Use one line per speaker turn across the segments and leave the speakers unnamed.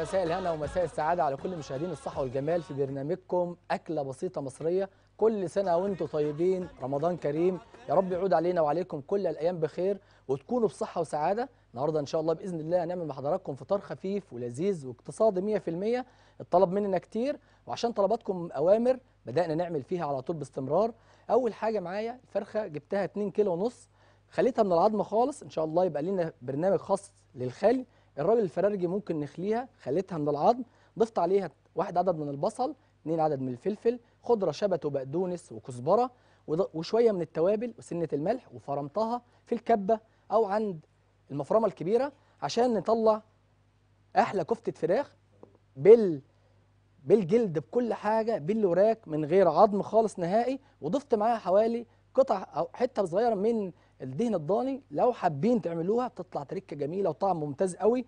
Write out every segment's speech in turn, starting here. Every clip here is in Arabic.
مساء الهنا ومساء السعاده على كل مشاهدين الصحه والجمال في برنامجكم اكله بسيطه مصريه كل سنه وانتم طيبين رمضان كريم يا رب يعود علينا وعليكم كل الايام بخير وتكونوا بصحه وسعاده النهارده ان شاء الله باذن الله هنعمل مع حضراتكم فطار خفيف ولذيذ واقتصادي 100% الطلب مننا كتير وعشان طلباتكم اوامر بدانا نعمل فيها على طول باستمرار اول حاجه معايا الفرخه جبتها 2 كيلو ونص خليتها من العظم خالص ان شاء الله يبقى لنا برنامج خاص للخلي الراجل الفرارجي ممكن نخليها خليتها من العظم ضفت عليها واحد عدد من البصل اثنين عدد من الفلفل خضره شبت وبقدونس وكزبره وشويه من التوابل وسنه الملح وفرمتها في الكبه او عند المفرمه الكبيره عشان نطلع احلى كفته فراخ بال بالجلد بكل حاجه بالوراك من غير عظم خالص نهائي وضفت معاها حوالي قطع او حته صغيره من الدهن الضاني لو حابين تعملوها بتطلع تركه جميله وطعم ممتاز قوي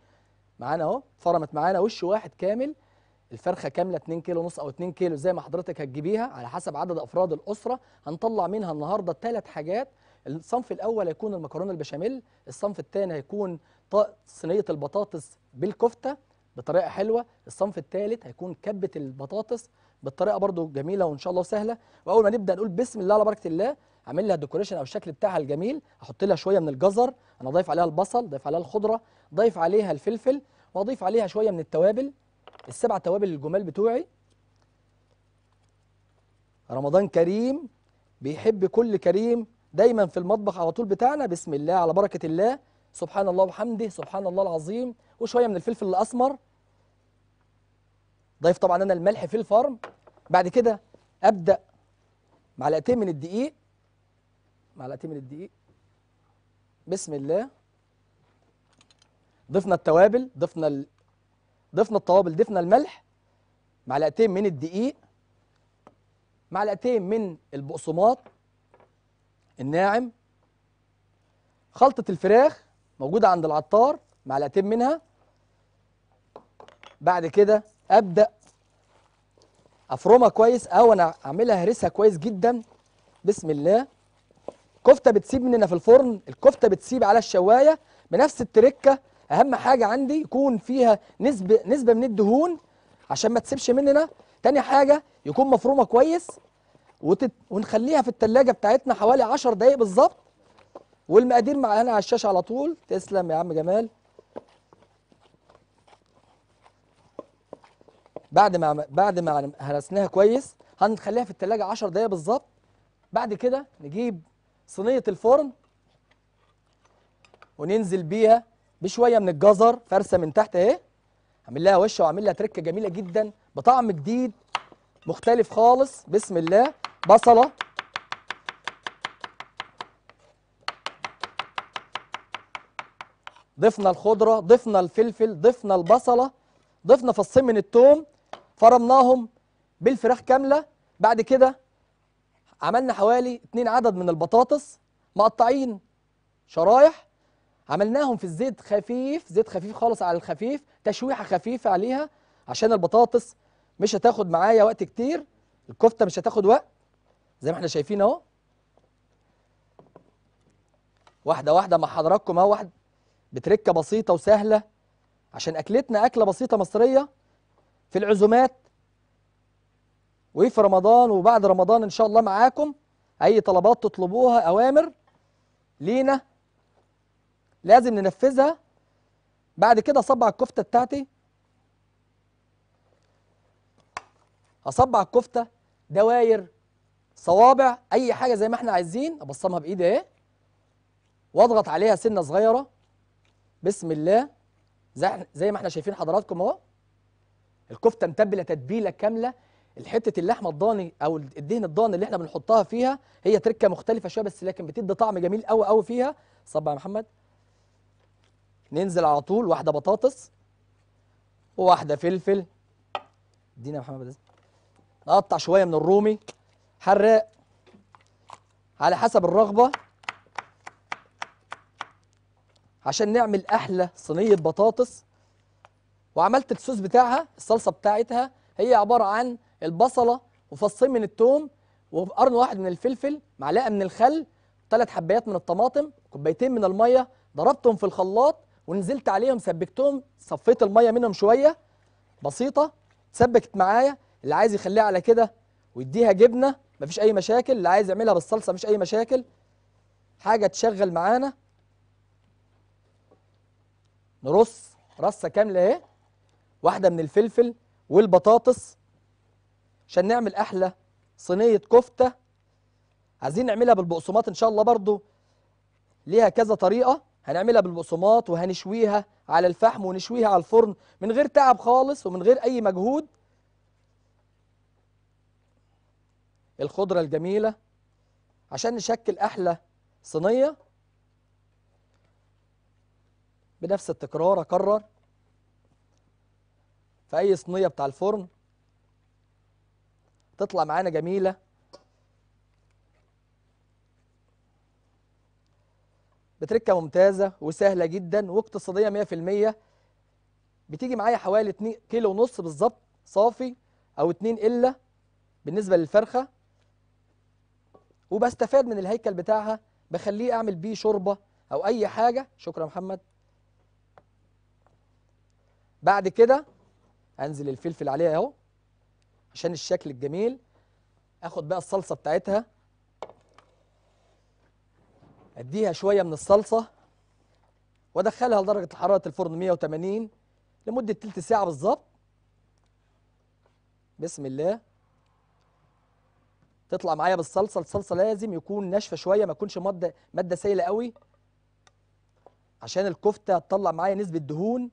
معانا اهو فرمت معانا وش واحد كامل الفرخه كامله 2 كيلو ونص او 2 كيلو زي ما حضرتك هتجيبيها على حسب عدد افراد الاسره هنطلع منها النهارده ثلاث حاجات الصنف الاول هيكون المكرونه البشاميل الصنف الثاني هيكون صينيه البطاطس بالكفته بطريقه حلوه الصنف الثالث هيكون كبه البطاطس بالطريقه برده جميله وان شاء الله سهله واول ما نبدا نقول بسم الله على بركه الله اعمل لها ديكوريشن او الشكل بتاعها الجميل احط لها شويه من الجزر انا ضايف عليها البصل ضايف عليها الخضره ضايف عليها الفلفل واضيف عليها شويه من التوابل السبع توابل الجمال بتوعي رمضان كريم بيحب كل كريم دايما في المطبخ على طول بتاعنا بسم الله على بركة الله سبحان الله وحمده سبحان الله العظيم وشوية من الفلفل الأسمر ضيف طبعا أنا الملح في الفرم بعد كده أبدأ معلقتين من الدقيق معلقتين من الدقيق بسم الله ضفنا التوابل ضفنا ال... ضفنا التوابل ضفنا الملح معلقتين من الدقيق معلقتين من البقسماط الناعم خلطة الفراخ موجودة عند العطار معلقتين منها بعد كده أبدأ أفرمها كويس أو أنا أعملها هرسها كويس جدا بسم الله كفتة بتسيب مننا في الفرن الكفتة بتسيب على الشواية بنفس التركة أهم حاجة عندي يكون فيها نسبة نسبة من الدهون عشان ما تسيبش مننا تاني حاجة يكون مفرومة كويس وتت... ونخليها في التلاجة بتاعتنا حوالي 10 دقايق بالظبط والمقادير معانا على الشاشة على طول تسلم يا عم جمال بعد ما بعد ما هرسناها كويس هنخليها في التلاجة 10 دقايق بالظبط بعد كده نجيب صينية الفرن وننزل بيها بشوية من الجزر فرسة من تحت اهي عامل لها وش وعامل لها تركة جميلة جدا بطعم جديد مختلف خالص بسم الله بصلة ضفنا الخضرة ضفنا الفلفل ضفنا البصلة ضفنا فصين من التوم فرمناهم بالفراخ كاملة بعد كده عملنا حوالي اتنين عدد من البطاطس مقطعين شرايح عملناهم في الزيت خفيف زيت خفيف خالص على الخفيف تشويحة خفيفة عليها عشان البطاطس مش هتاخد معايا وقت كتير الكفتة مش هتاخد وقت زي ما احنا شايفين اهو واحده واحده مع حضراتكم اهو واحد بتركه بسيطه وسهله عشان اكلتنا اكله بسيطه مصريه في العزومات وفي رمضان وبعد رمضان ان شاء الله معاكم اي طلبات تطلبوها اوامر لينا لازم ننفذها بعد كده اصبع الكفته بتاعتي اصبع الكفته دواير صوابع اي حاجه زي ما احنا عايزين ابصمها بايدي اهي واضغط عليها سنه صغيره بسم الله زي, زي ما احنا شايفين حضراتكم اهو الكفته متبله تتبيله كامله الحته اللحمه الضاني او الدهن الضاني اللي احنا بنحطها فيها هي تركه مختلفه شويه بس لكن بتدي طعم جميل قوي قوي فيها صب يا محمد ننزل على طول واحده بطاطس وواحده فلفل ادينا يا محمد نقطع شويه من الرومي حراق على حسب الرغبة عشان نعمل أحلى صينية بطاطس وعملت الصوص بتاعها الصلصة بتاعتها هي عبارة عن البصلة وفصين من التوم وقرن واحد من الفلفل معلقة من الخل ثلاث حبايات من الطماطم كوبايتين من المية ضربتهم في الخلاط ونزلت عليهم سبكتهم صفيت المية منهم شوية بسيطة سبكت معايا اللي عايز يخليها على كده ويديها جبنة مفيش اي مشاكل اللي عايز يعملها بالصلصه مفيش اي مشاكل حاجه تشغل معانا نرص رصه كامله اهي واحده من الفلفل والبطاطس عشان نعمل احلى صينيه كفته عايزين نعملها بالبقسماط ان شاء الله برضو ليها كذا طريقه هنعملها بالبقسماط وهنشويها على الفحم ونشويها على الفرن من غير تعب خالص ومن غير اي مجهود الخضرة الجميلة عشان نشكل أحلى صينية بنفس التكرار أكرر في أي صينية بتاع الفرن تطلع معانا جميلة بتركة ممتازة وسهلة جدا واقتصادية 100% بتيجي معايا حوالي 2 كيلو ونص بالظبط صافي أو 2 إلا بالنسبة للفرخة وبستفاد من الهيكل بتاعها بخليه اعمل بيه شوربه او اي حاجه شكرا محمد بعد كده انزل الفلفل عليها اهو عشان الشكل الجميل اخد بقى الصلصه بتاعتها اديها شويه من الصلصه وادخلها لدرجه حراره الفرن 180 لمده ثلث ساعه بالظبط بسم الله تطلع معايا بالصلصه الصلصه لازم يكون ناشفه شويه ما تكونش ماده ماده سائله قوي عشان الكفته تطلع معايا نسبه دهون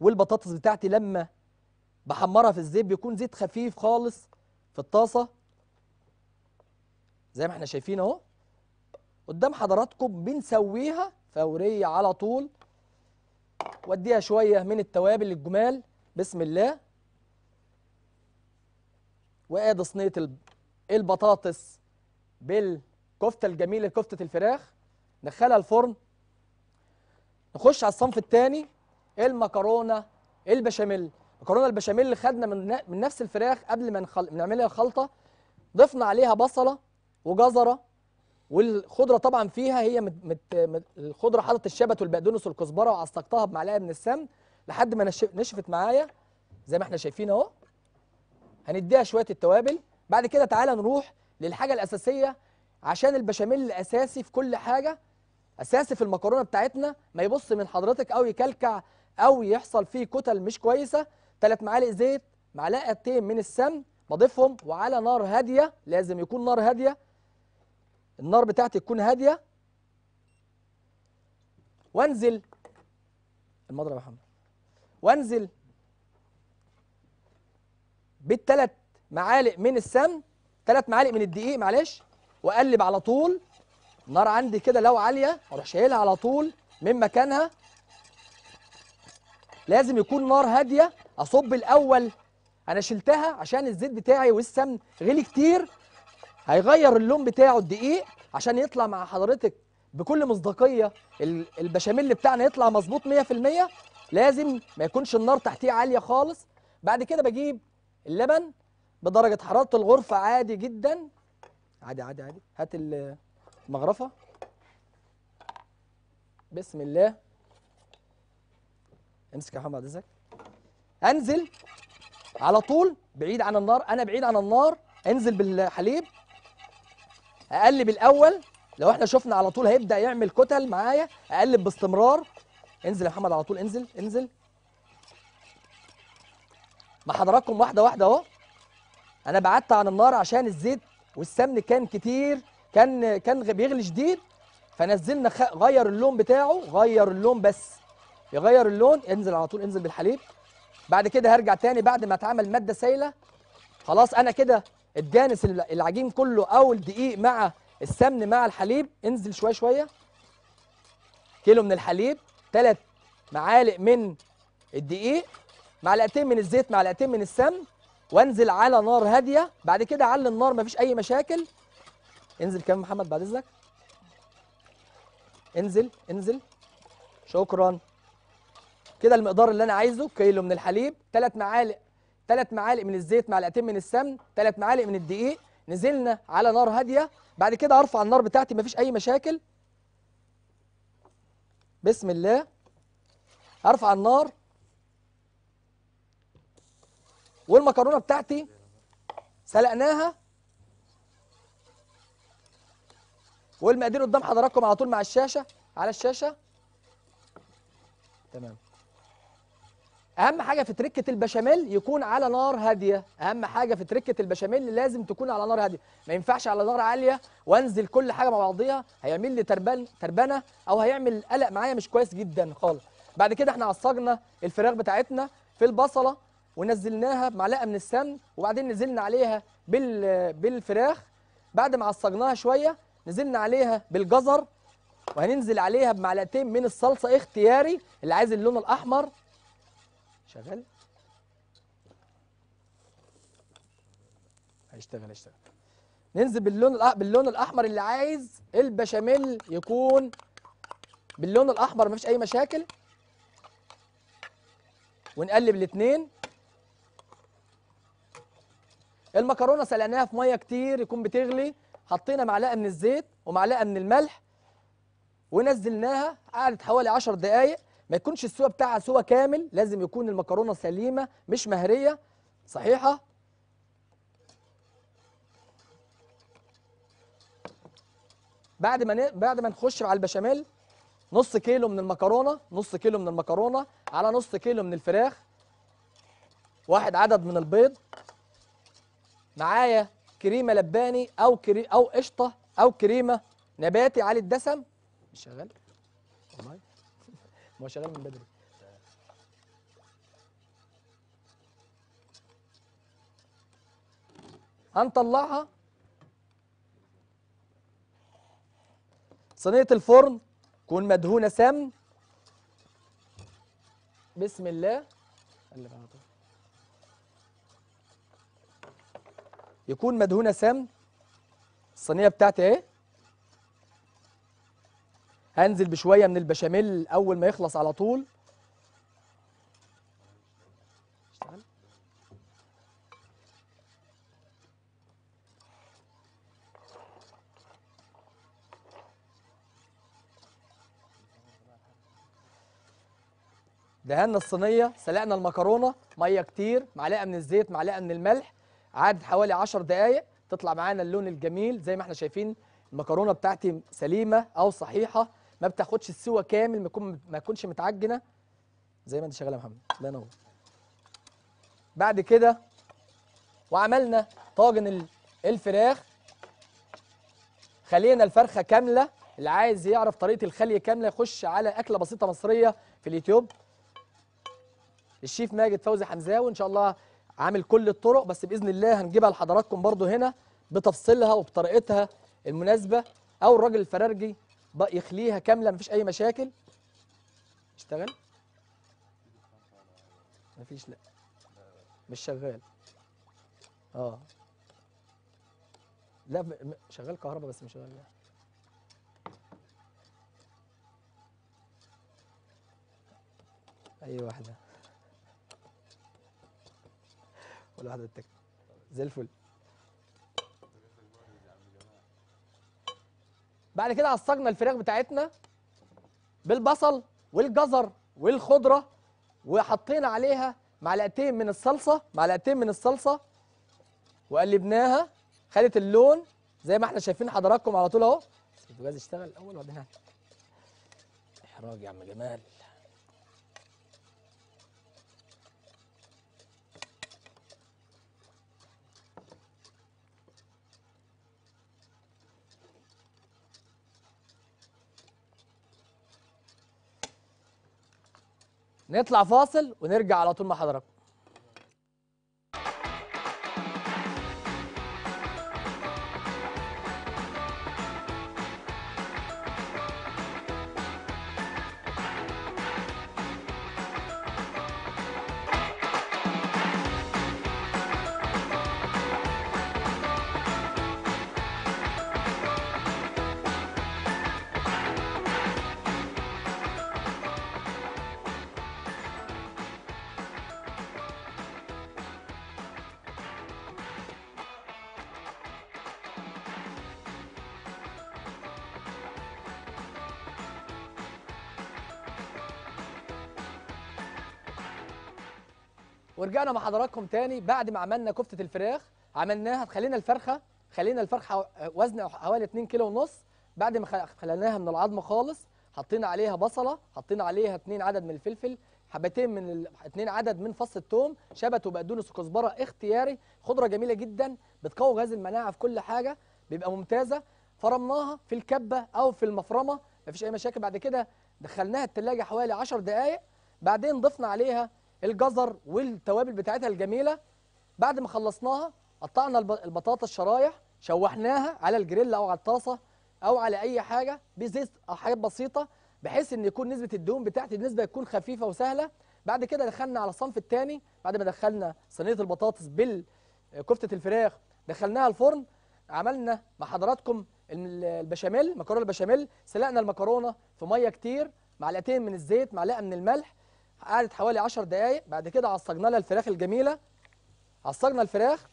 والبطاطس بتاعتي لما بحمرها في الزيت بيكون زيت خفيف خالص في الطاسه زي ما احنا شايفين اهو قدام حضراتكم بنسويها فوريه على طول واديها شويه من التوابل الجمال بسم الله وادي صينيه البطاطس بالكفته الجميله كفته الفراخ ندخلها الفرن نخش على الصنف الثاني المكرونه البشاميل مكرونه البشاميل اللي خدنا من من نفس الفراخ قبل ما نخل... نعملها الخلطه ضفنا عليها بصله وجزره والخضره طبعا فيها هي مت... مت... مت... الخضره حاطط الشبت والبقدونس والكزبره وعصقتها بمعلقه من السمن لحد ما نشفت معايا زي ما احنا شايفين اهو هنديها شويه التوابل بعد كده تعالى نروح للحاجه الاساسيه عشان البشاميل الاساسي في كل حاجه اساسي في المكرونه بتاعتنا ما يبص من حضرتك او يكلكع او يحصل فيه كتل مش كويسه ثلاث معالق زيت معلقتين من السمن بضيفهم وعلى نار هاديه لازم يكون نار هاديه النار بتاعتي تكون هاديه وانزل المضرب يا محمد وانزل بالثلاث معالق من السمن ثلاث معالق من الدقيق معلش واقلب على طول النار عندي كده لو عاليه اروح شايلها على طول من مكانها لازم يكون نار هاديه اصب الاول انا شلتها عشان الزيت بتاعي والسمن غلي كتير هيغير اللون بتاعه الدقيق عشان يطلع مع حضرتك بكل مصداقيه البشاميل بتاعنا يطلع مظبوط 100% لازم ما يكونش النار تحتيه عاليه خالص بعد كده بجيب اللبن بدرجه حراره الغرفه عادي جدا عادي عادي عادي هات المغرفه بسم الله امسك يا محمد ازيك انزل على طول بعيد عن النار انا بعيد عن النار انزل بالحليب اقلب الاول لو احنا شفنا على طول هيبدا يعمل كتل معايا اقلب باستمرار انزل يا محمد على طول انزل انزل مع حضراتكم واحده واحده اهو انا بعدت عن النار عشان الزيت والسمن كان كتير كان كان بيغلي شديد فنزلنا خ... غير اللون بتاعه غير اللون بس يغير اللون انزل على طول انزل بالحليب بعد كده هرجع تاني بعد ما اتعمل ماده سايله خلاص انا كده اتجانس العجين كله او الدقيق مع السمن مع الحليب انزل شويه شويه كيلو من الحليب ثلاث معالق من الدقيق معلقتين من الزيت معلقتين من السمن وانزل على نار هاديه بعد كده علي النار مفيش اي مشاكل انزل كمان محمد بعد اذنك انزل انزل شكرا كده المقدار اللي انا عايزه كيلو من الحليب ثلاث معالق ثلاث معالق من الزيت معلقتين من السمن ثلاث معالق من الدقيق نزلنا على نار هاديه بعد كده ارفع النار بتاعتي مفيش اي مشاكل بسم الله ارفع النار والمكرونه بتاعتي سلقناها والمقادير قدام حضراتكم على طول مع الشاشه على الشاشه تمام اهم حاجه في تركه البشاميل يكون على نار هاديه اهم حاجه في تركه البشاميل لازم تكون على نار هاديه ما ينفعش على نار عاليه وانزل كل حاجه مع بعضيها هيعمل لي تربان تربنه او هيعمل قلق معايا مش كويس جدا خالص بعد كده احنا عصجنا الفراخ بتاعتنا في البصله ونزلناها بمعلقه من السمن وبعدين نزلنا عليها بالفراخ بعد ما عصجناها شويه نزلنا عليها بالجزر وهننزل عليها بمعلقتين من الصلصه اختياري اللي عايز اللون الاحمر شغال هيشتغل هيشتغل ننزل باللون باللون الاحمر اللي عايز البشاميل يكون باللون الاحمر مفيش اي مشاكل ونقلب الاثنين المكرونه سلقناها في ميه كتير يكون بتغلي حطينا معلقه من الزيت ومعلقه من الملح ونزلناها قعدت حوالي 10 دقائق ما يكونش السوى بتاعها سوى كامل لازم يكون المكرونه سليمه مش مهريه صحيحه بعد ما ن... بعد ما نخش على البشاميل نص كيلو من المكرونه نص كيلو من المكرونه على نص كيلو من الفراخ واحد عدد من البيض معايا كريمه لباني او كري او قشطه او كريمه نباتي عالي الدسم مش شغال والله ما هو شغال من بدري هنطلعها صينيه الفرن تكون مدهونه سمن بسم الله اللي على يكون مدهونه سمن الصينيه بتاعتي اهي هنزل بشويه من البشاميل اول ما يخلص على طول دهنا الصينيه سلقنا المكرونه ميه كتير معلقه من الزيت معلقه من الملح عد حوالي 10 دقائق تطلع معانا اللون الجميل زي ما احنا شايفين المكرونه بتاعتي سليمه او صحيحه ما بتاخدش السوى كامل ما تكونش متعجنه زي ما انت شغاله يا محمد الله ينور بعد كده وعملنا طاجن الفراخ خلينا الفرخه كامله اللي عايز يعرف طريقه الخليه كامله يخش على اكله بسيطه مصريه في اليوتيوب الشيف ماجد فوزي حمزاوي ان شاء الله عامل كل الطرق بس باذن الله هنجيبها لحضراتكم برضو هنا بتفصيلها وبطريقتها المناسبه او الراجل الفرارجي يخليها كامله مفيش اي مشاكل اشتغل مفيش لا مش شغال اه لا شغال كهرباء بس مش شغال لا. اي واحده ولا واحده زي الفل بعد كده عصجنا الفراخ بتاعتنا بالبصل والجزر والخضره وحطينا عليها معلقتين من الصلصه معلقتين من الصلصه وقلبناها خدت اللون زي ما احنا شايفين حضراتكم على طول اهو الجهاز اشتغل الاول وبعدين احراج يا عم جمال نطلع فاصل ونرجع على طول مع حضراتكم ورجعنا مع حضراتكم تاني بعد ما عملنا كفته الفراخ عملناها خلينا الفرخه خلينا الفرخه وزنها حوالي 2 كيلو ونص بعد ما خليناها من العظم خالص حطينا عليها بصله حطينا عليها 2 عدد من الفلفل حبتين من ال... اتنين عدد من فص الثوم شبت وبقدونس وكزبره اختياري خضره جميله جدا بتقوي غاز المناعه في كل حاجه بيبقى ممتازه فرمناها في الكبه او في المفرمه مفيش اي مشاكل بعد كده دخلناها التلاجة حوالي 10 دقائق بعدين ضفنا عليها الجزر والتوابل بتاعتها الجميلة بعد ما خلصناها قطعنا البطاطا الشرايح شوحناها على الجريل أو على الطاسة أو على أي حاجة بزيت أو حاجات بسيطة بحيث إن يكون نسبة الدهون بتاعتي النسبة تكون خفيفة وسهلة بعد كده دخلنا على الصنف الثاني بعد ما دخلنا صينية البطاطس بالكفتة الفراخ دخلناها الفرن عملنا مع حضراتكم البشاميل مكرونه البشاميل سلقنا المكرونه في ميه كتير معلقتين من الزيت معلقه من الملح قعدت حوالي 10 دقايق بعد كده عصجنا لها الفراخ الجميله عصجنا الفراخ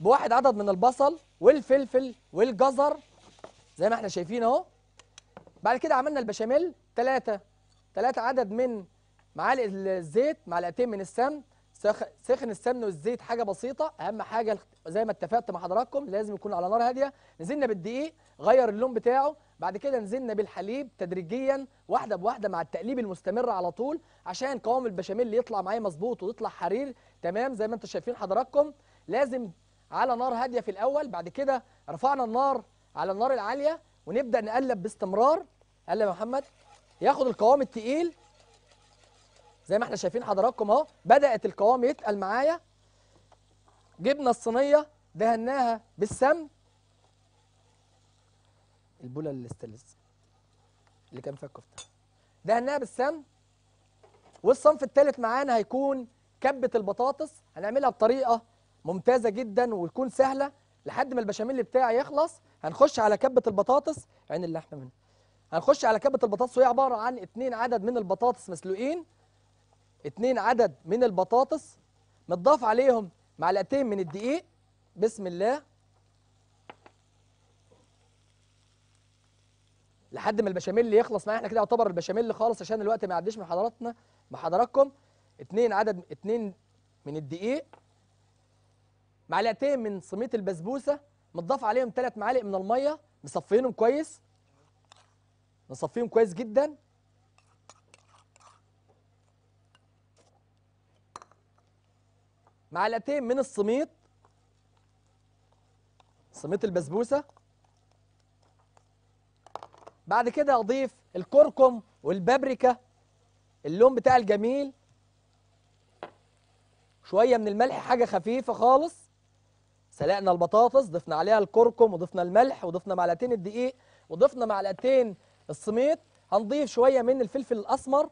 بواحد عدد من البصل والفلفل والجزر زي ما احنا شايفين اهو بعد كده عملنا البشاميل ثلاثة ثلاثة عدد من معالق الزيت معلقتين من السمن سخن السمن والزيت حاجة بسيطة أهم حاجة زي ما اتفقت مع حضراتكم لازم يكون على نار هادية نزلنا بالدقيق غير اللون بتاعه بعد كده نزلنا بالحليب تدريجيا واحده بواحده مع التقليب المستمر على طول عشان قوام البشاميل يطلع معايا مظبوط ويطلع حرير تمام زي ما انتم شايفين حضراتكم لازم على نار هاديه في الاول بعد كده رفعنا النار على النار العاليه ونبدا نقلب باستمرار قلب يا محمد ياخد القوام التقيل زي ما احنا شايفين حضراتكم اهو بدات القوام يتقل معايا جبنا الصينيه دهناها بالسمن البولة الستيلز اللي كان فيها الكفتة دهناها بالسم والصنف الثالث معانا هيكون كبة البطاطس هنعملها بطريقة ممتازة جدا وتكون سهلة لحد ما البشاميل بتاعي يخلص هنخش على كبة البطاطس عين اللحمة منها هنخش على كبة البطاطس وهي عبارة عن اثنين عدد من البطاطس مسلوقين اثنين عدد من البطاطس متضاف عليهم معلقتين من الدقيق بسم الله لحد ما البشاميل يخلص معايا احنا كده يعتبر البشاميل خالص عشان الوقت ما يعديش من حضراتنا مع حضراتكم اتنين عدد اتنين من الدقيق معلقتين من صميت البسبوسه متضاف عليهم تلات معالق من الميه مصفينهم كويس نصفيهم كويس جدا معلقتين من الصميت صميت البسبوسه بعد كده اضيف الكركم والبابريكا اللون بتاع الجميل شويه من الملح حاجه خفيفه خالص سلقنا البطاطس ضفنا عليها الكركم وضفنا الملح وضفنا معلقتين الدقيق وضفنا معلقتين السميط هنضيف شويه من الفلفل الاسمر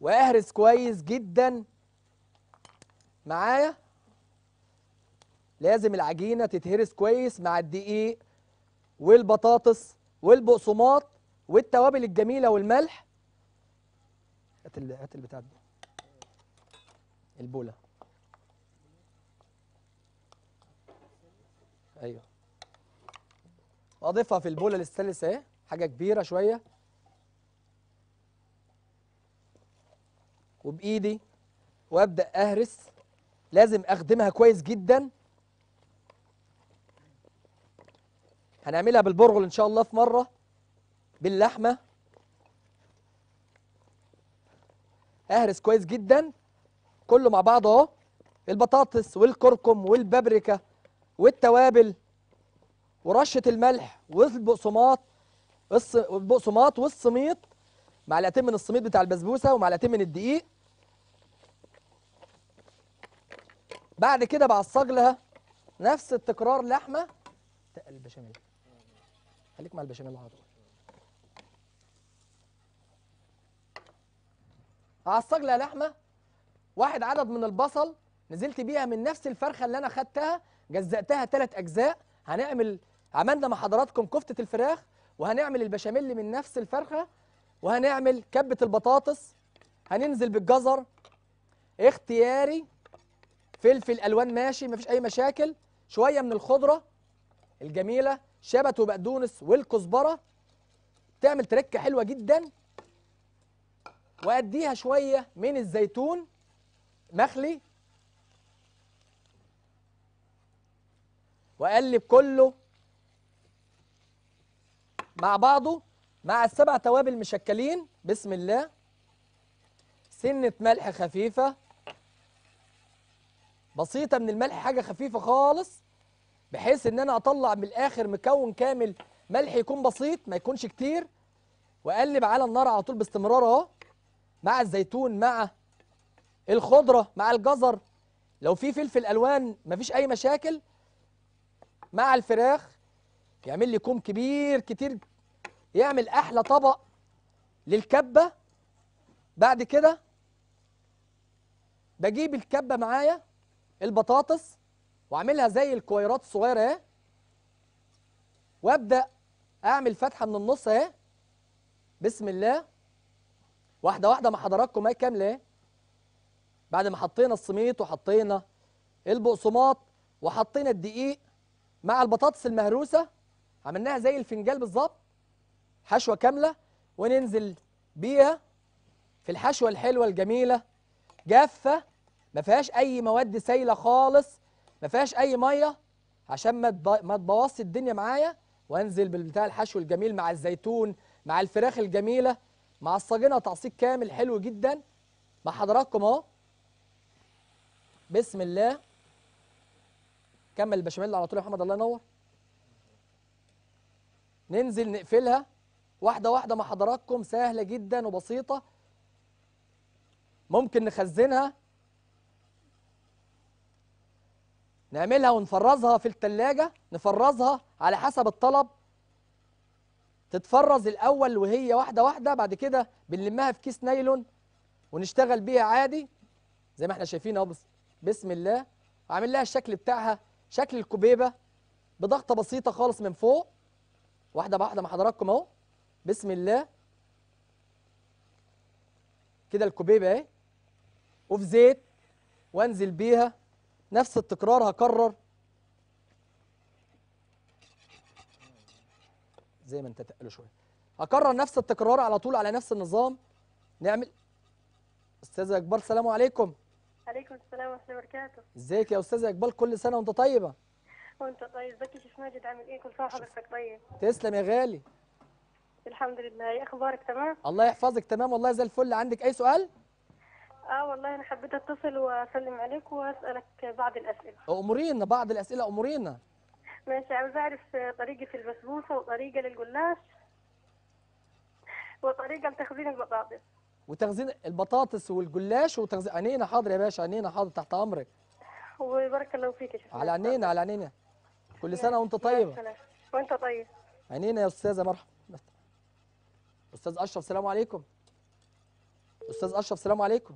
واهرس كويس جدا معايا لازم العجينه تتهرس كويس مع الدقيق والبطاطس والبقسماط والتوابل الجميله والملح هات هات البتاع دي البوله ايوه واضيفها في البوله للسلسة اهي حاجه كبيره شويه وبايدي وابدا اهرس لازم اخدمها كويس جدا هنعملها بالبرغل إن شاء الله في مرة باللحمة أهرس كويس جدا كله مع بعض أهو البطاطس والكركم والبابريكا والتوابل ورشة الملح والبقسماط البقسماط والسميط معلقتين من السميط بتاع البسبوسة ومعلقتين من الدقيق بعد كده بعصج لها نفس التكرار لحمة البشاميل خليك مع البشاميل على طول هعصج لها لحمه واحد عدد من البصل نزلت بيها من نفس الفرخه اللي انا خدتها جزأتها ثلاث اجزاء هنعمل عملنا مع حضراتكم كفته الفراخ وهنعمل البشاميل من نفس الفرخه وهنعمل كبه البطاطس هننزل بالجزر اختياري فلفل الوان ماشي مفيش اي مشاكل شويه من الخضره الجميله شبت وبقدونس والكزبره تعمل تركه حلوه جدا واديها شويه من الزيتون مخلي واقلب كله مع بعضه مع السبع توابل مشكلين بسم الله سنه ملح خفيفه بسيطه من الملح حاجه خفيفه خالص بحيث ان انا اطلع من الاخر مكون كامل ملح يكون بسيط ما يكونش كتير واقلب على النار على طول باستمرار اهو مع الزيتون مع الخضره مع الجزر لو في فلفل الوان مفيش اي مشاكل مع الفراخ يعمل لي كوم كبير كتير يعمل احلى طبق للكبه بعد كده بجيب الكبه معايا البطاطس واعملها زي الكويرات الصغيره اهي وابدا اعمل فتحه من النص اهي بسم الله واحده واحده مع حضراتكم اهي كامله بعد ما حطينا السميط وحطينا البقسماط وحطينا الدقيق مع البطاطس المهروسه عملناها زي الفنجال بالظبط حشوه كامله وننزل بيها في الحشوه الحلوه الجميله جافه ما فيهاش اي مواد سايله خالص ما فيهاش اي ميه عشان ما ما تبوظش الدنيا معايا وانزل بالبتاع الحشو الجميل مع الزيتون مع الفراخ الجميله مع الصاجنه تعصيب كامل حلو جدا مع حضراتكم اهو بسم الله كمل البشاميل على طول يا محمد الله ينور ننزل نقفلها واحده واحده مع حضراتكم سهله جدا وبسيطه ممكن نخزنها نعملها ونفرزها في التلاجة نفرزها على حسب الطلب تتفرز الأول وهي واحدة واحدة بعد كده بنلمها في كيس نايلون ونشتغل بيها عادي زي ما احنا شايفين اهو بسم الله وعامل لها الشكل بتاعها شكل الكوبيبة بضغطة بسيطة خالص من فوق واحدة بواحدة مع حضراتكم اهو بسم الله كده الكوبيبة اهي وفي زيت وانزل بيها نفس التكرار هكرر زي ما انت تقله شويه هكرر نفس التكرار على طول على نفس النظام نعمل استاذه اكبر السلام عليكم عليكم السلام ورحمه الله وبركاته ازيك يا استاذه اكبر كل سنه وانت طيبه وانت طيب ازيك يا شيخ ماجد عامل ايه كل سنه وحضرتك طيب تسلم يا غالي الحمد لله إيه اخبارك تمام الله يحفظك تمام والله زي الفل عندك اي سؤال اه والله انا حبيت اتصل واسلم عليك واسالك بعض الاسئله امورينا بعض الاسئله امورينا ماشي عاوزه اعرف طريقه في البسبوسه وطريقه للجلاش وطريقه لتخزين البطاطس وتخزين البطاطس والجلاش وتخزين عينينا حاضر يا باشا عينينا حاضر تحت امرك وبارك الله فيك يا شيخ على عينينا على عينينا كل سنه وانت طيبه وانت طيب عينينا يا استاذه مرحبا استاذ اشرف سلام عليكم استاذ اشرف سلام عليكم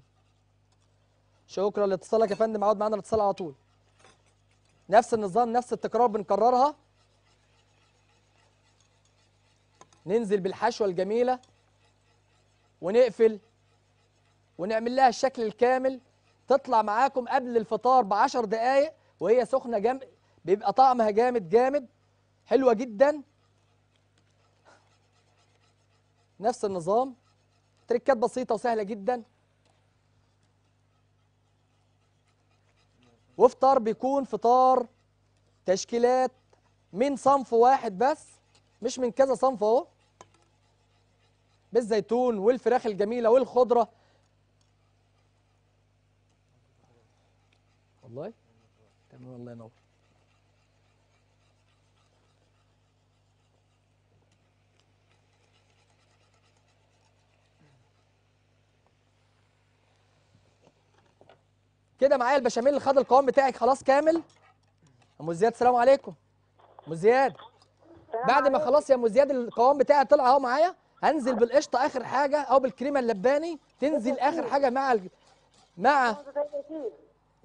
شكرا لاتصالك يا فندم عاود معانا الاتصال على طول نفس النظام نفس التكرار بنكررها ننزل بالحشوه الجميله ونقفل ونعمل لها الشكل الكامل تطلع معاكم قبل الفطار ب 10 دقائق وهي سخنه جامد بيبقى طعمها جامد جامد حلوه جدا نفس النظام تركات بسيطه وسهله جدا وفطار بيكون فطار تشكيلات من صنف واحد بس مش من كذا صنف اهو بالزيتون والفراخ الجميله والخضره والله تمام الله ينور كده معايا البشاميل اللي خد القوام بتاعك خلاص كامل ام زياد السلام عليكم ام زياد بعد ما خلاص يا ام زياد القوام بتاعي طلع اهو معايا هنزل بالقشطه اخر حاجه او بالكريمه اللباني تنزل اخر حاجه مع ال... مع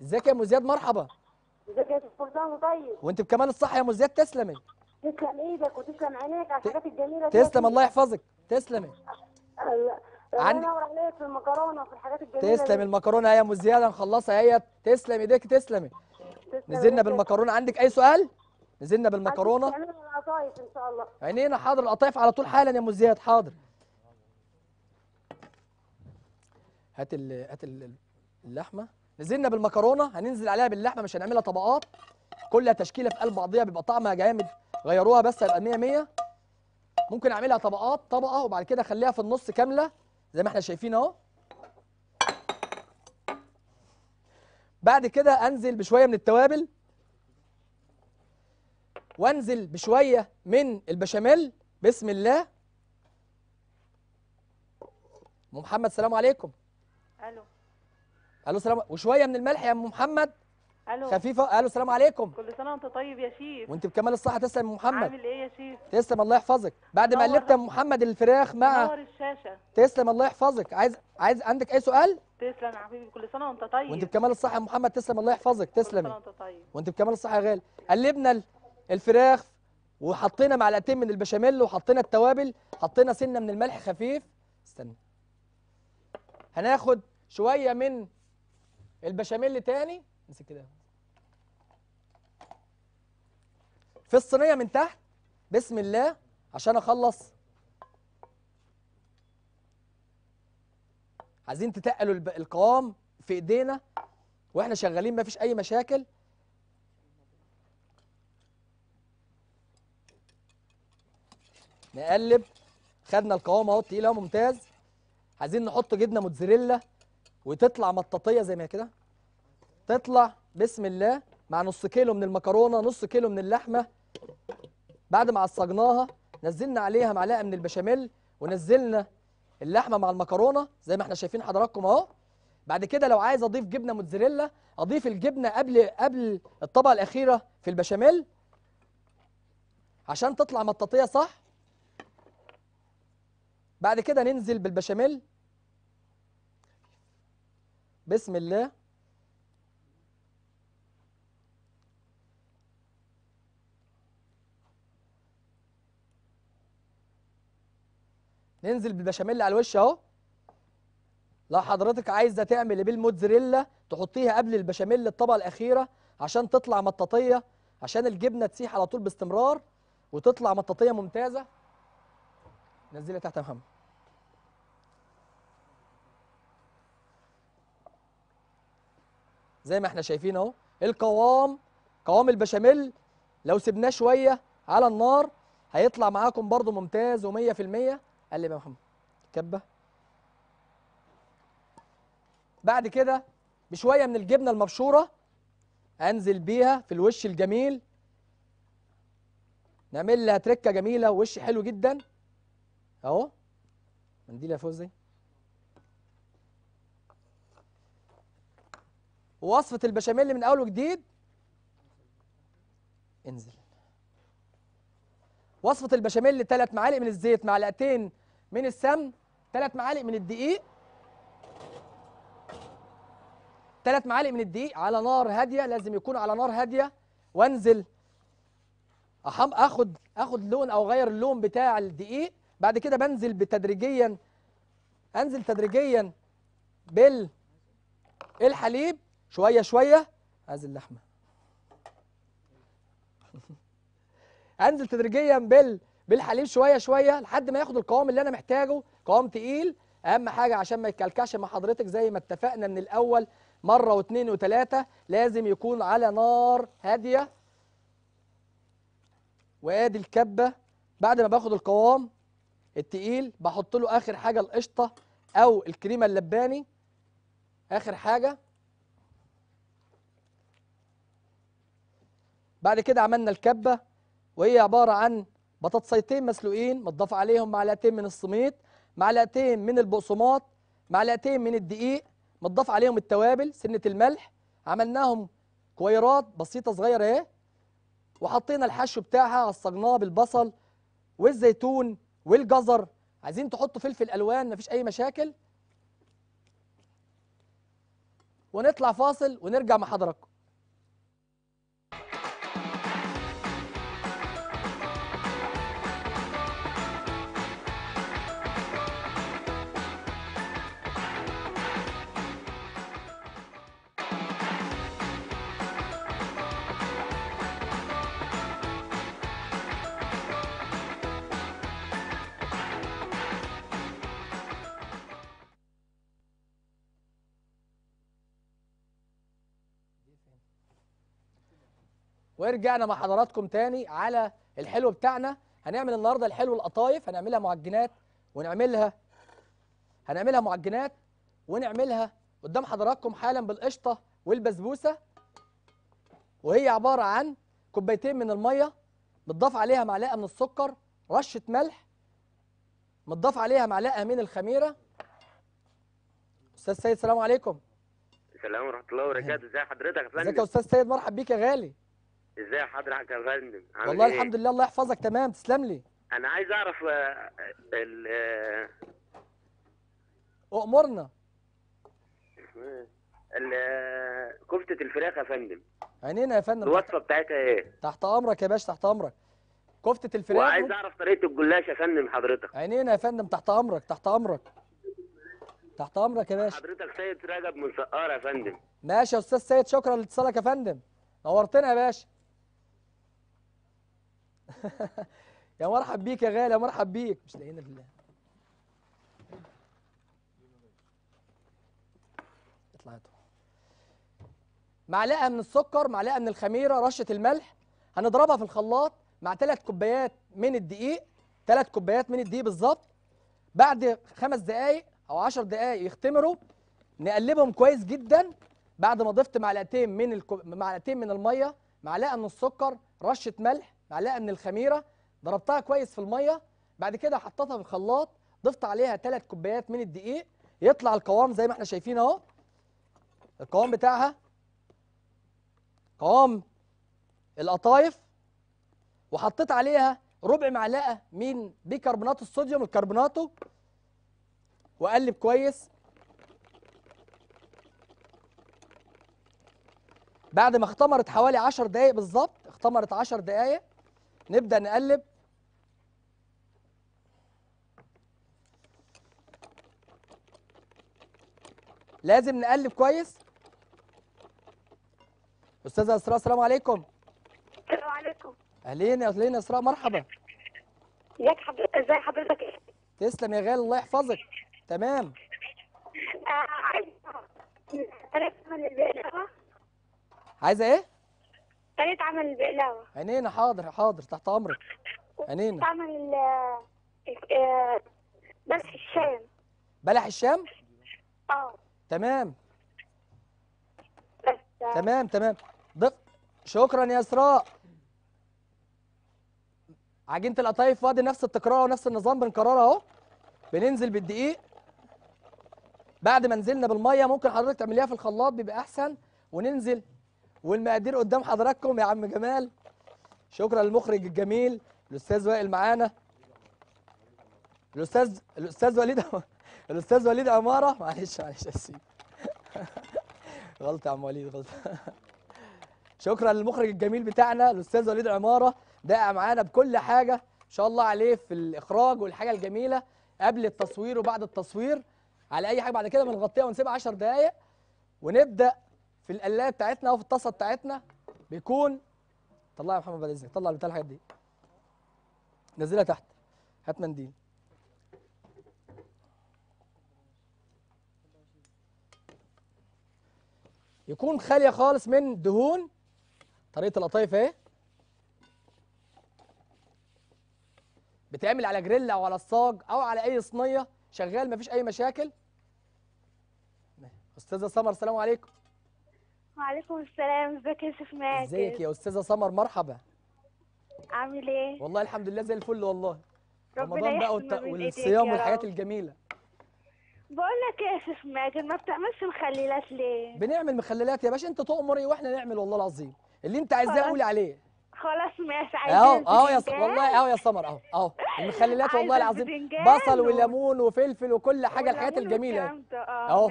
ازيك يا ام زياد مرحبا ازيك يا فرزان طيب وانت بكمال الصح يا ام زياد تسلمي تسلم ايدك وتسلم عينيك على الحاجات الجميله تسلم الله يحفظك تسلمي عندي الله عليك في المكرونه في الحاجات الجميله تسلم المكرونه يا ام زياد هنخلصها هي تسلم ايديك تسلمي نزلنا بالمكرونه عندك اي سؤال نزلنا بالمكرونه القطايف ان شاء الله عينينا حاضر القطايف على طول حالا يا ام زياد حاضر هات ال هات ال اللحمه نزلنا بالمكرونه هننزل عليها باللحمه مش هنعملها طبقات كلها تشكيله في قلب بعضيها بيبقى طعمها جامد غيروها بس هيبقى 100 100 ممكن اعملها طبقات طبقه وبعد كده اخليها في النص كامله زي ما احنا شايفين اهو بعد كده انزل بشويه من التوابل وانزل بشويه من البشاميل بسم الله ام محمد سلام عليكم الو الو سلام وشويه من الملح يا ام محمد الو خفيفه الو السلام عليكم كل سنه وانت طيب يا شيف وانت بكمال الصحه تسلم ام محمد عامل ايه يا شيف تسلم الله يحفظك بعد ما قلبت ام محمد الفراخ مع نور الشاشه تسلم الله يحفظك عايز عايز عندك اي سؤال تسلم يا حبيبي كل سنه وانت طيب وانت بكمال الصحه يا محمد تسلم الله يحفظك تسلمي كل سنه وانت طيب وانت بكمال الصحه يا غالي قلبنا الفراخ وحطينا معلقتين من البشاميل وحطينا التوابل حطينا سنه من الملح خفيف استنى هناخد شويه من البشاميل تاني امسك كده في الصينيه من تحت بسم الله عشان اخلص عايزين تتقلوا القوام في ايدينا واحنا شغالين مفيش اي مشاكل نقلب خدنا القوام اهو تقيل اهو ممتاز عايزين نحط جبنه موتزاريلا وتطلع مطاطيه زي ما كده تطلع بسم الله مع نص كيلو من المكرونه نص كيلو من اللحمه بعد ما عصجناها نزلنا عليها معلقه من البشاميل ونزلنا اللحمه مع المكرونه زي ما احنا شايفين حضراتكم اهو بعد كده لو عايز اضيف جبنه موتزاريلا اضيف الجبنه قبل قبل الطبقه الاخيره في البشاميل عشان تطلع مطاطيه صح بعد كده ننزل بالبشاميل بسم الله ننزل بالبشاميل على الوش اهو لو حضرتك عايزه تعمل بالموتزريلا تحطيها قبل البشاميل الطبقه الاخيره عشان تطلع مطاطيه عشان الجبنه تسيح على طول باستمرار وتطلع مطاطيه ممتازه نزلها تحت يا محمد زي ما احنا شايفين اهو القوام قوام البشاميل لو سبناه شويه على النار هيطلع معاكم برده ممتاز و100% قال لي يا محمد كبه بعد كده بشويه من الجبنه المبشوره انزل بيها في الوش الجميل نعمل لها تركه جميله ووش حلو جدا اهو منديل يا فوزي وصفه البشاميل من اول وجديد انزل وصفه البشاميل ثلاث معالق من الزيت معلقتين من السمن ثلاث معالق من الدقيق ثلاث معالق من الدقيق على نار هاديه لازم يكون على نار هاديه وانزل أحم اخد اخد لون او غير اللون بتاع الدقيق بعد كده بنزل بتدريجيا انزل تدريجيا بال الحليب شويه شويه عايز اللحمه انزل تدريجيا بال بالحليب شويه شويه لحد ما ياخد القوام اللي انا محتاجه قوام تقيل اهم حاجه عشان ما يتكلكعش مع حضرتك زي ما اتفقنا من الاول مره واثنين وثلاثه لازم يكون على نار هاديه وادي الكبه بعد ما باخد القوام التقيل بحط له اخر حاجه القشطه او الكريمه اللباني اخر حاجه بعد كده عملنا الكبه وهي عبارة عن بطاطسيتين مسلوقين متضاف عليهم معلقتين من السميط معلقتين من البقسماط معلقتين من الدقيق متضاف عليهم التوابل سنة الملح عملناهم كويرات بسيطة صغيرة اهي وحطينا الحشو بتاعها عصجناه بالبصل والزيتون والجزر عايزين تحطوا فلفل الوان مفيش اي مشاكل ونطلع فاصل ونرجع مع حضراتكم ورجعنا مع حضراتكم تاني على الحلو بتاعنا هنعمل النهارده الحلو القطايف هنعملها معجنات ونعملها هنعملها معجنات ونعملها قدام حضراتكم حالا بالقشطه والبسبوسه وهي عباره عن كوبايتين من الميه متضاف عليها معلقه من السكر رشه ملح متضاف عليها معلقه من الخميره استاذ سيد السلام عليكم السلام ورحمه الله وبركاته ازي حضرتك يا فندم ازيك يا استاذ سيد مرحب بيك يا غالي ازاي حضرتك يا فندم والله إيه؟ الحمد لله الله يحفظك تمام تسلم لي انا عايز اعرف آه، ال اؤمرنا آه، آه، كفتة الفراخ يا فندم عينينا يا فندم الوصفة بتاعتها ايه؟ تحت امرك يا باشا تحت امرك كفتة الفراخ وعايز اعرف طريقة الجلاش يا فندم حضرتك عينينا يا فندم تحت امرك تحت امرك تحت امرك يا باشا حضرتك سيد رجب من سقارة يا فندم ماشي يا استاذ سيد شكرا لاتصالك يا فندم نورتنا يا باشا يا مرحب بيك يا غالي يا مرحب بيك مش لاقينا بالله اطلع اطلع معلقه من السكر معلقه من الخميره رشه الملح هنضربها في الخلاط مع ثلاث كوبايات من الدقيق ثلاث كوبايات من الدقيق بالظبط بعد خمس دقائق او 10 دقائق يختمروا نقلبهم كويس جدا بعد ما ضفت معلقتين من الكو... معلقتين من الميه معلقه من السكر رشه ملح معلقه من الخميره ضربتها كويس في الميه بعد كده حطيتها في الخلاط ضفت عليها ثلاث كوبايات من الدقيق يطلع القوام زي ما احنا شايفين اهو القوام بتاعها قوام القطايف وحطيت عليها ربع معلقه من بيكربونات الصوديوم الكربوناتو واقلب كويس بعد ما اختمرت حوالي 10 دقايق بالظبط اختمرت 10 دقايق نبدأ نقلب لازم نقلب كويس استاذه اسراء السلام عليكم السلام عليكم اهلين يا اهلين يا اسراء مرحبا ازيك حضرتك ازاي حضرتك تسلم يا غالي الله يحفظك تمام آه، عايزه عايزه ايه طريقة عمل البقلاوة عينينا حاضر حاضر تحت أمرك عينينا عمل ال آه، آه، بلح الشام بلح الشام؟ اه تمام بس آه. تمام تمام دق شكرا يا اسراء عجينه القطايف وادي نفس التكرار ونفس النظام بنكرر اهو بننزل بالدقيق بعد ما نزلنا بالميه ممكن حضرتك تعمليها في الخلاط بيبقى احسن وننزل والمقادير قدام حضراتكم يا عم جمال شكرا للمخرج الجميل الاستاذ وائل معانا الاستاذ الاستاذ وليد الاستاذ وليد عماره معلش معلش يا غلط يا عم وليد غلط شكرا للمخرج الجميل بتاعنا الاستاذ وليد عماره دقق معانا بكل حاجه ان شاء الله عليه في الاخراج والحاجه الجميله قبل التصوير وبعد التصوير على اي حاجه بعد كده بنغطيها ونسيبها 10 دقائق ونبدا في القلايه بتاعتنا او في الطاسه بتاعتنا بيكون طلع يا محمد بعد اذنك طلع بتاع الحاجات دي نزلها تحت هات منديل يكون خاليه خالص من دهون طريقه القطايف اهي بتعمل على جريل او على الصاج او على اي صينيه شغال مفيش اي مشاكل استاذه سمر السلام عليكم وعليكم السلام ازيك يا شيخ ماجد ازيك يا استاذه سمر مرحبا عامل ايه والله الحمد لله زي الفل والله رمضان بقى والت... والصيام والحاجات الجميله بقول لك ايه يا شيخ ماجد ما بتعملش مخللات ليه بنعمل مخللات يا باشا انت تؤمري ايه واحنا نعمل والله العظيم اللي انت عايزاه قولي عليه خلاص ماشي عايزين اهو اهو يا والله اهو يا سمر اهو اهو المخللات والله العظيم بصل وليمون وفلفل وكل حاجه الحاجات الجميله اه، اهو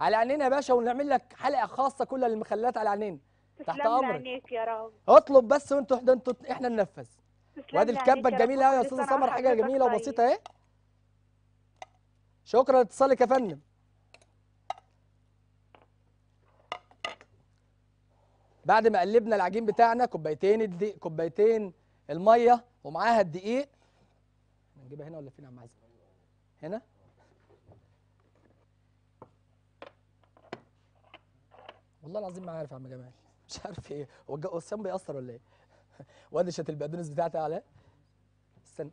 على عينينا يا باشا ونعمل لك حلقه خاصه كلها للمخلات على عينينا تحت امرك عينيك يا رب اطلب بس وانتوا احنا انتوا احنا ننفذ وادي الكبه الجميله يا استاذه سمر حاجه جميله طيب. وبسيطه اهي شكرا لاتصالك يا فندم بعد ما قلبنا العجين بتاعنا كوبايتين الدقيق كوبايتين الميه ومعاها الدقيق نجيبها هنا ولا فين يا عم هنا والله العظيم ما عارف يا عم جمال مش عارف ايه هو الصيام بيأثر ولا ايه؟ وادشت البقدونس بتاعتي على استنى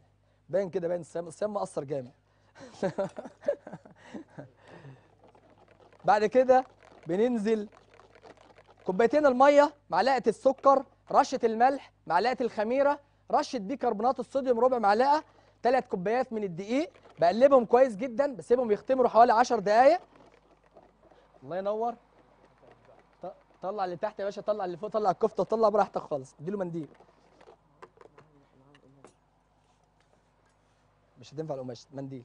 باين كده باين الصيام الصيام مأثر جامد بعد كده بننزل كوبايتين الميه معلقه السكر رشه الملح معلقه الخميره رشه بيكربونات الصوديوم ربع معلقه ثلاث كوبايات من الدقيق بقلبهم كويس جدا بسيبهم يختمروا حوالي 10 دقائق الله ينور طلع اللي تحت يا باشا طلع اللي فوق طلع الكفته طلع براحتك خالص اديله منديل مش هتنفع القماش منديل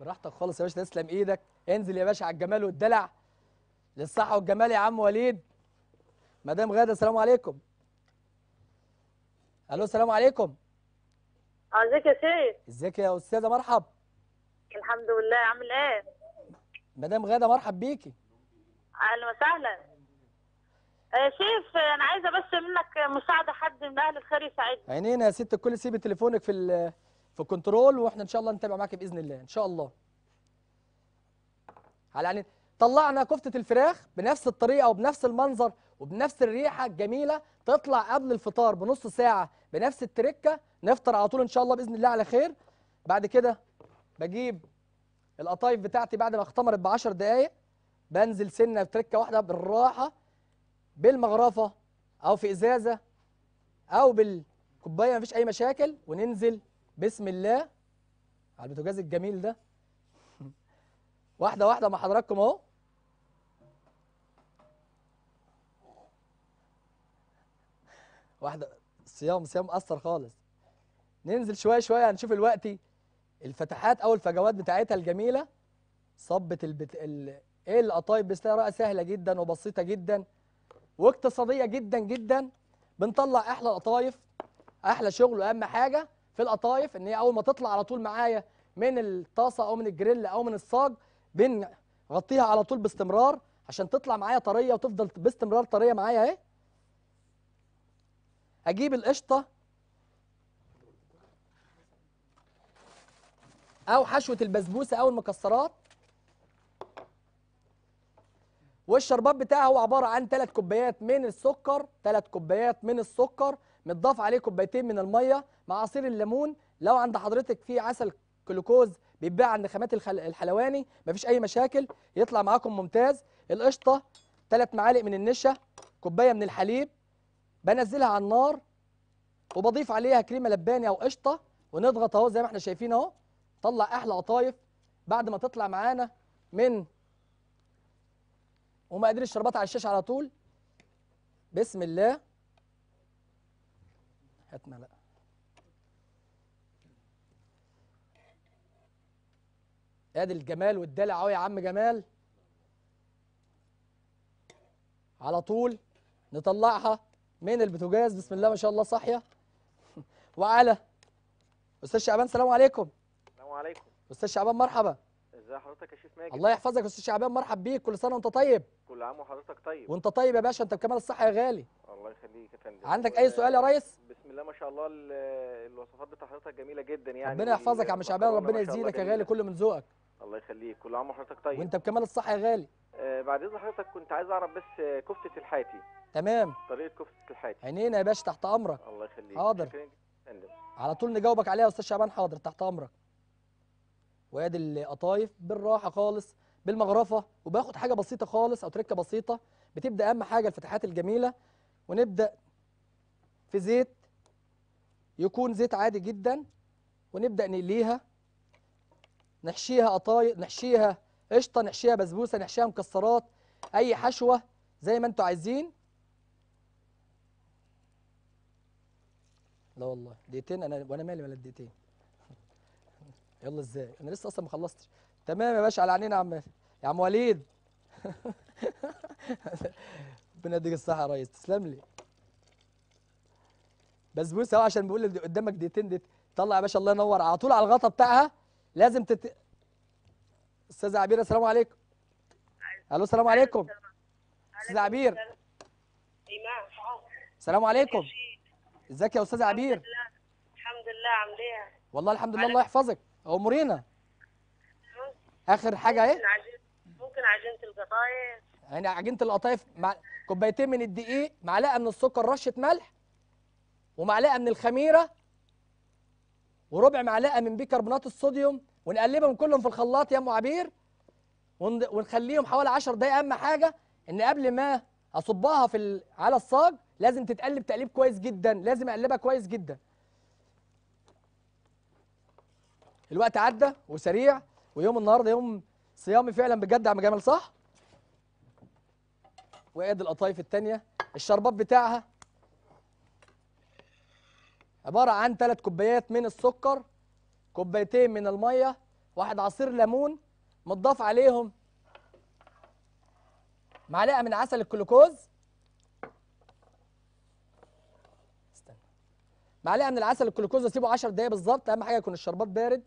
براحتك خالص يا باشا تسلم ايدك انزل يا باشا على الجمال والدلع للصحه والجمال يا عم وليد مدام غاده السلام عليكم الو السلام عليكم اه، ازيك يا شيخ ازيك يا استاذه مرحب الحمد لله عامل ايه مدام غاده مرحب بيكي اهلا وسهلا آه، شيف انا عايزه بس منك مساعده حد من اهل الخير يساعدني عينينا يا ست الكل سيبي تليفونك في في الكنترول واحنا ان شاء الله نتابع معاكي باذن الله ان شاء الله على يعني طلعنا كفته الفراخ بنفس الطريقه وبنفس المنظر وبنفس الريحه الجميله تطلع قبل الفطار بنص ساعه بنفس التركه نفطر على طول ان شاء الله باذن الله على خير بعد كده بجيب القطايف بتاعتي بعد ما اختمرت ب 10 دقائق بنزل سنه بتركه واحده بالراحه بالمغرفه او في ازازه او بالكوبايه مفيش اي مشاكل وننزل بسم الله على البوتاجاز الجميل ده واحده واحده مع حضراتكم اهو واحده صيام صيام اثر خالص ننزل شويه شويه هنشوف الوقت الفتحات او الفجوات بتاعتها الجميله صبت البت... ال... ايه القطايف بطريقه سهله جدا وبسيطه جدا واقتصاديه جدا جدا بنطلع احلى القطايف احلى شغل واهم حاجه في القطايف ان هي اول ما تطلع على طول معايا من الطاسه او من الجريل او من الصاج بنغطيها على طول باستمرار عشان تطلع معايا طريه وتفضل باستمرار طريه معايا اهي اجيب القشطه أو حشوة البسبوسة أو المكسرات والشربات بتاعها هو عبارة عن ثلاث كوبايات من السكر ثلاث كوبايات من السكر متضاف عليه كوبايتين من المية مع عصير الليمون لو عند حضرتك في عسل كلوكوز بيتباع عند خامات الحلواني مفيش أي مشاكل يطلع معاكم ممتاز القشطة ثلاث معالق من النشا كوباية من الحليب بنزلها على النار وبضيف عليها كريمة لباني أو قشطة ونضغط أهو زي ما احنا شايفين أهو طلع احلى قطايف بعد ما تطلع معانا من وما قدرش الشربات على الشاشه على طول بسم الله هاتنا بقى ادي الجمال والدلع اهو يا عم جمال على طول نطلعها من البتوجاز بسم الله ما شاء الله صاحيه وعلى استاذ شعبان سلام عليكم عليكم استاذ شعبان مرحبا ازي حضرتك يا شيف ماجد الله يحفظك يا استاذ شعبان مرحب بيك كل سنه وانت طيب كل عام وحضرتك طيب وانت طيب يا باشا انت بكمال الصحه يا غالي الله يخليك يا فندم عندك اي سؤال يا ريس بسم الله ما شاء الله الوصفات بتاع حضرتك جميله جدا يعني ربنا يحفظك يا عم شعبان ربنا يزيدك يا غالي كل من ذوقك الله يخليك كل عام وحضرتك طيب وانت بكمال الصحه يا غالي آه بعد اذن حضرتك كنت عايز اعرف بس آه، كفته الحاتي تمام طريقه كفته الحاتي عينينا يا باشا تحت امرك الله يخليك حاضر على طول نجاوبك عليها يا استاذ شعبان حاضر تحت امرك وادي القطايف بالراحه خالص بالمغرفه وباخد حاجه بسيطه خالص او تركه بسيطه بتبدا اهم حاجه الفتحات الجميله ونبدا في زيت يكون زيت عادي جدا ونبدا نقليها نحشيها قطايف نحشيها قشطه نحشيها بسبوسه نحشيها مكسرات اي حشوه زي ما انتوا عايزين لا والله دقيقتين انا وانا مالي ولا دقيقتين يلا ازاي انا لسه اصلا ما خلصتش تمام يا باشا على عينينا يا عم يا عم وليد ربنا يديك الصحه يا ريس تسلم لي بسبوسه اهو عشان بيقول اللي قدامك دقيقتين دي طلع يا باشا الله ينور على طول على الغطا بتاعها لازم تت استاذه عبير السلام عليكم الو السلام عليكم استاذه عبير السلام عليكم ازيك يا استاذه عبير الحمد لله عامل ايه والله الحمد لله الله يحفظك امورينا اخر حاجه اهي ممكن عجينه القطايف يعني عجينه القطايف مع كوبايتين من الدقيق معلقه من السكر رشه ملح ومعلقه من الخميره وربع معلقه من بيكربونات الصوديوم ونقلبهم كلهم في الخلاط يا ام عبير ونخليهم حوالي 10 دقايق اهم حاجه ان قبل ما اصبها في على الصاج لازم تتقلب تقليب كويس جدا لازم اقلبها كويس جدا الوقت عدى وسريع ويوم النهارده يوم صيامي فعلا بجد يا عم جمال صح؟ وادي القطايف الثانيه الشربات بتاعها عباره عن ثلاث كوبايات من السكر كوبايتين من الميه واحد عصير ليمون متضاف عليهم معلقه من عسل الكلوكوز معلقه من العسل الكلوكوز واسيبه 10 دقايق بالظبط اهم حاجه يكون الشربات بارد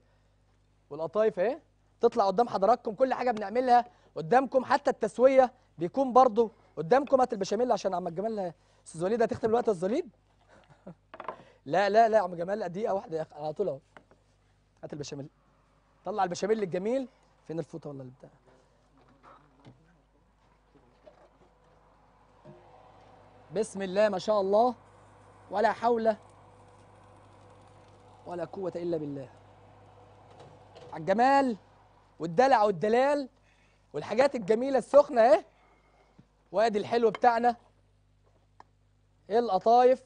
والقطايف اهي تطلع قدام حضراتكم كل حاجه بنعملها قدامكم حتى التسويه بيكون برضه قدامكم هات البشاميل عشان عم جمال استاذ وليد هتختم الوقت الظليل لا لا لا يا عم جمال دقيقه واحده على طول اهو هات البشاميل طلع البشاميل الجميل فين الفوطه ولا البتاع بسم الله ما شاء الله ولا حول ولا قوه الا بالله على الجمال والدلع والدلال والحاجات الجميله السخنه اهي وادي الحلو بتاعنا ايه القطايف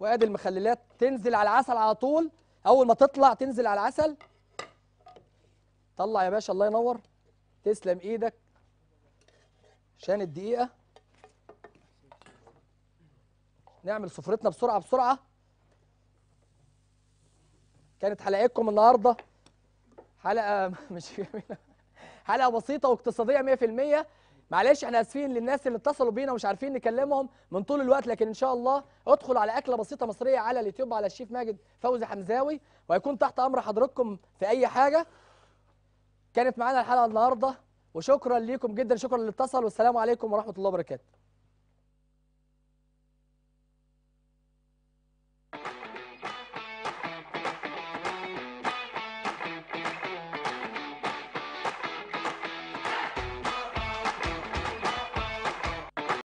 وادي المخللات تنزل على العسل على طول اول ما تطلع تنزل على العسل طلع يا باشا الله ينور تسلم ايدك عشان الدقيقه نعمل سفرتنا بسرعه بسرعه كانت حلقتكم النهارده حلقه مش حلقه بسيطه واقتصاديه 100% معلش احنا اسفين للناس اللي اتصلوا بينا ومش عارفين نكلمهم من طول الوقت لكن ان شاء الله ادخل على اكله بسيطه مصريه على اليوتيوب على الشيف ماجد فوزي حمزاوي وهيكون تحت امر حضراتكم في اي حاجه كانت معانا الحلقه النهارده وشكرا ليكم جدا شكرا اللي اتصل والسلام عليكم ورحمه الله وبركاته